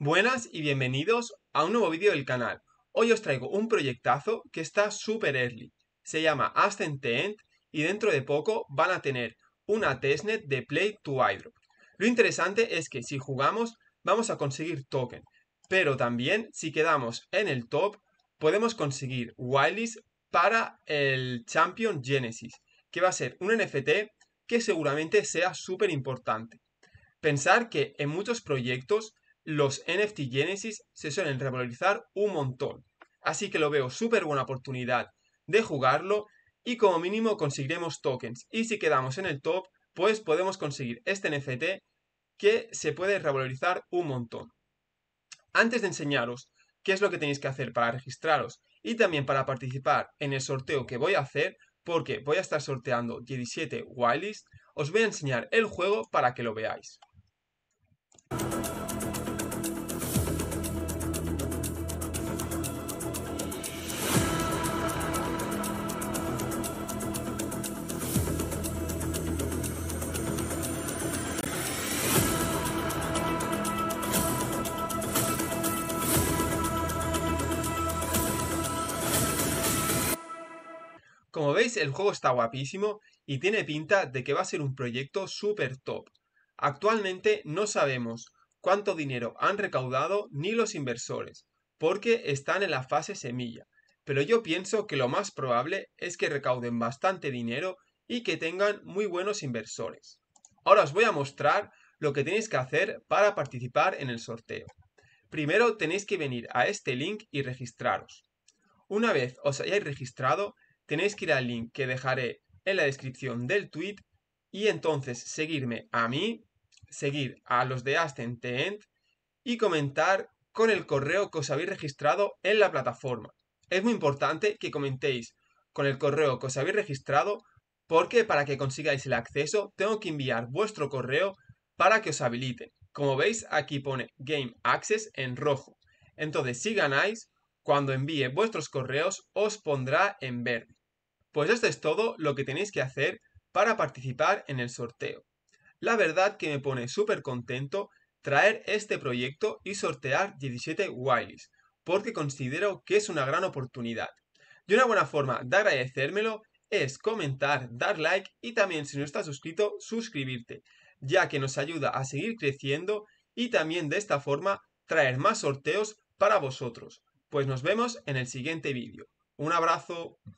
Buenas y bienvenidos a un nuevo vídeo del canal. Hoy os traigo un proyectazo que está súper early. Se llama Ascent End y dentro de poco van a tener una testnet de Play to iDrop. Lo interesante es que si jugamos vamos a conseguir token, pero también si quedamos en el top podemos conseguir wireless para el Champion Genesis, que va a ser un NFT que seguramente sea súper importante. Pensar que en muchos proyectos los NFT Genesis se suelen revalorizar un montón. Así que lo veo súper buena oportunidad de jugarlo y como mínimo conseguiremos tokens. Y si quedamos en el top, pues podemos conseguir este NFT que se puede revalorizar un montón. Antes de enseñaros qué es lo que tenéis que hacer para registraros y también para participar en el sorteo que voy a hacer, porque voy a estar sorteando 17 whitelist, os voy a enseñar el juego para que lo veáis. Como veis, el juego está guapísimo y tiene pinta de que va a ser un proyecto super top. Actualmente no sabemos cuánto dinero han recaudado ni los inversores, porque están en la fase semilla, pero yo pienso que lo más probable es que recauden bastante dinero y que tengan muy buenos inversores. Ahora os voy a mostrar lo que tenéis que hacer para participar en el sorteo. Primero tenéis que venir a este link y registraros. Una vez os hayáis registrado, tenéis que ir al link que dejaré en la descripción del tweet y entonces seguirme a mí, seguir a los de Aston y comentar con el correo que os habéis registrado en la plataforma. Es muy importante que comentéis con el correo que os habéis registrado porque para que consigáis el acceso tengo que enviar vuestro correo para que os habiliten. Como veis aquí pone Game Access en rojo. Entonces si ganáis, cuando envíe vuestros correos os pondrá en verde. Pues esto es todo lo que tenéis que hacer para participar en el sorteo. La verdad que me pone súper contento traer este proyecto y sortear 17 Wileys, porque considero que es una gran oportunidad. Y una buena forma de agradecérmelo es comentar, dar like y también si no estás suscrito, suscribirte, ya que nos ayuda a seguir creciendo y también de esta forma traer más sorteos para vosotros. Pues nos vemos en el siguiente vídeo. Un abrazo.